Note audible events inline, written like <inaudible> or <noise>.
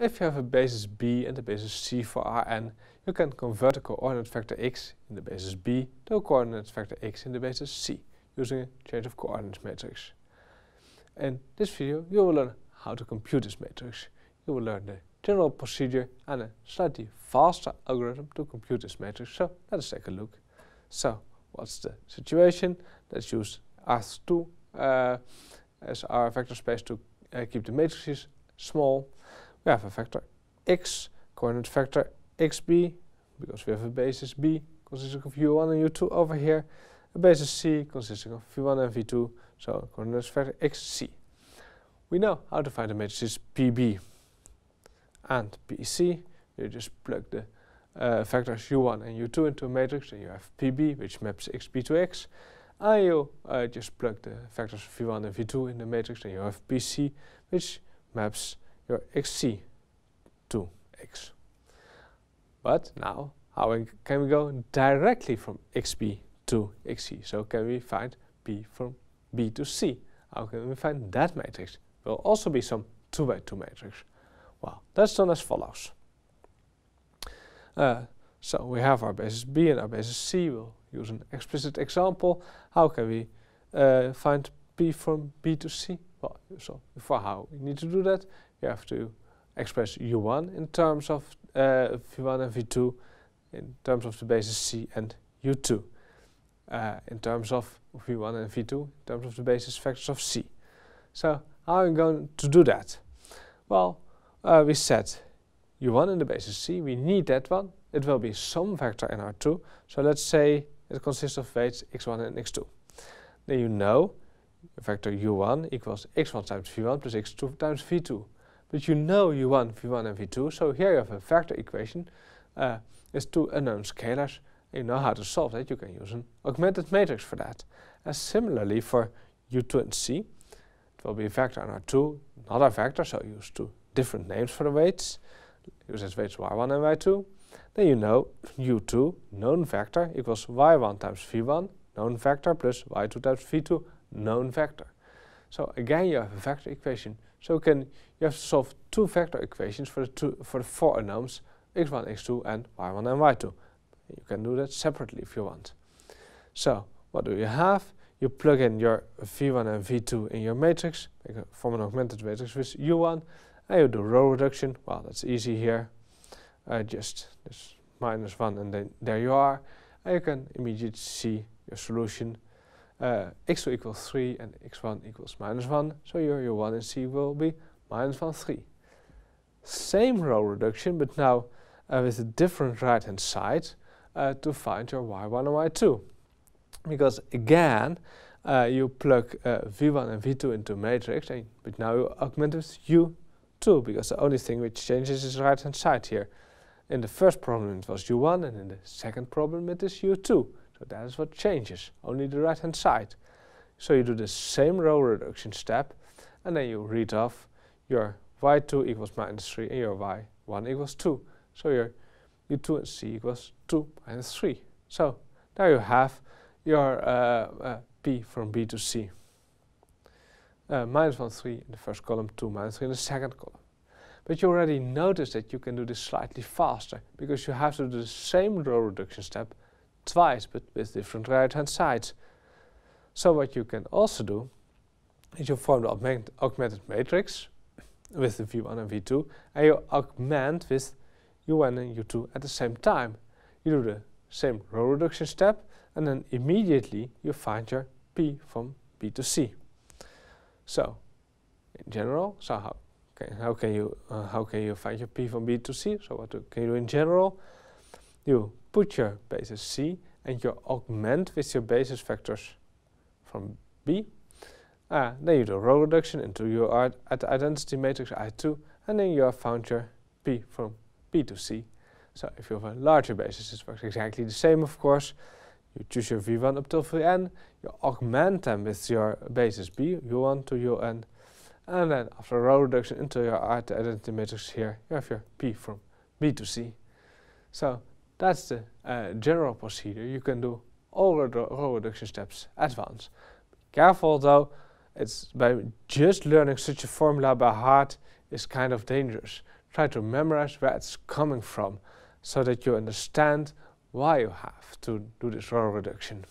If you have a basis B and a basis C for Rn, you can convert a coordinate vector x in the basis B to a coordinate vector x in the basis C using a change of coordinates matrix. In this video, you will learn how to compute this matrix. You will learn the general procedure and a slightly faster algorithm to compute this matrix. So let's take a look. So what's the situation? Let's use R2 uh, as our vector space to uh, keep the matrices small we have a vector x, coordinate vector xb, because we have a basis b consisting of u1 and u2 over here, a basis c consisting of v1 and v2, so coordinate vector xc. We know how to find the matrices pb and pc. You just plug the uh, vectors u1 and u2 into a matrix, and you have pb, which maps xb to x. And you uh, just plug the vectors v1 and v2 in the matrix, and you have pc, which maps your xc to x But now, how can we go directly from xb to xc? So can we find b from b to c? How can we find that matrix? Will also be some 2 by 2 matrix. Well, that's done as follows. Uh, so we have our basis B and our basis C. We'll use an explicit example. How can we uh, find P from B to C? Well, so for how you need to do that, you have to express U1 in terms of uh, V1 and V2, in terms of the basis C and U2, uh, in terms of V1 and V2, in terms of the basis vectors of C. So how are we going to do that? Well, uh, we said U1 in the basis C, we need that one. It will be some vector in R2. So let's say it consists of weights x1 and x2. Then you know vector u1 equals x1 times v1 plus x2 times v2. But you know u1, v1 and v2, so here you have a vector equation. Uh, it's two unknown scalars. You know how to solve that. You can use an augmented matrix for that. And similarly for u2 and c, it will be a vector and r2, not a vector, so use two different names for the weights. Use as weights y1 and y2. Then you know u2, <coughs> known vector, equals y1 times v1, known vector, plus y2 times v2, known vector. So again, you have a vector equation. So you can you have to solve two vector equations for the two for the four unknowns x1, x2, and y1 and y2. You can do that separately if you want. So what do you have? You plug in your v1 and v2 in your matrix, form an augmented matrix with u1, and you do row reduction. Well, that's easy here. Uh, just this minus 1 and then there you are. And you can immediately see your solution uh, eh, x2 equals 3 and x1 equals minus 1. So your, your 1 and C will be minus 1, 3. Same row reduction, but now uh, with a different right-hand side uh, to find your y1 and y2. Because again, uh, you plug uh, v1 and v2 into matrix, and, but now you augment with u2, because the only thing which changes is right-hand side here. In the first problem it was u1, and in the second problem it is u2. So that is what changes, only the right hand side. So you do the same row reduction step and then you read off your y2 equals minus 3 and your y1 equals 2. So your u2 and c equals 2 minus 3. So there you have your uh, uh, from b to c. Uh, minus 1, 3 in the first column, 2 minus 3 in the second column. But you already noticed that you can do this slightly faster because you have to do the same row reduction step twice, but with different right-hand sides. So what you can also do is you form the augment augmented matrix with the V1 and V2, and you augment with U1 and U2 at the same time. You do the same row reduction step, and then immediately you find your P from B to C. So, in general, so how can, how can you uh, how can you find your P from B to C? So what do, can you do in general? You put your basis C and you augment with your basis vectors from B. Uh, then you do row reduction until you are at the identity matrix I2 and then you have found your P from b to C. So if you have a larger basis, it works exactly the same of course. You choose your V1 up till Vn, you augment them with your basis B, U1 to UN, and then after row reduction until you are at the identity matrix here, you have your P from B to C. So that's the uh, general procedure. You can do all the row reduction steps at once. Careful though, it's by just learning such a formula by heart is kind of dangerous. Try to memorize where it's coming from so that you understand why you have to do this row reduction.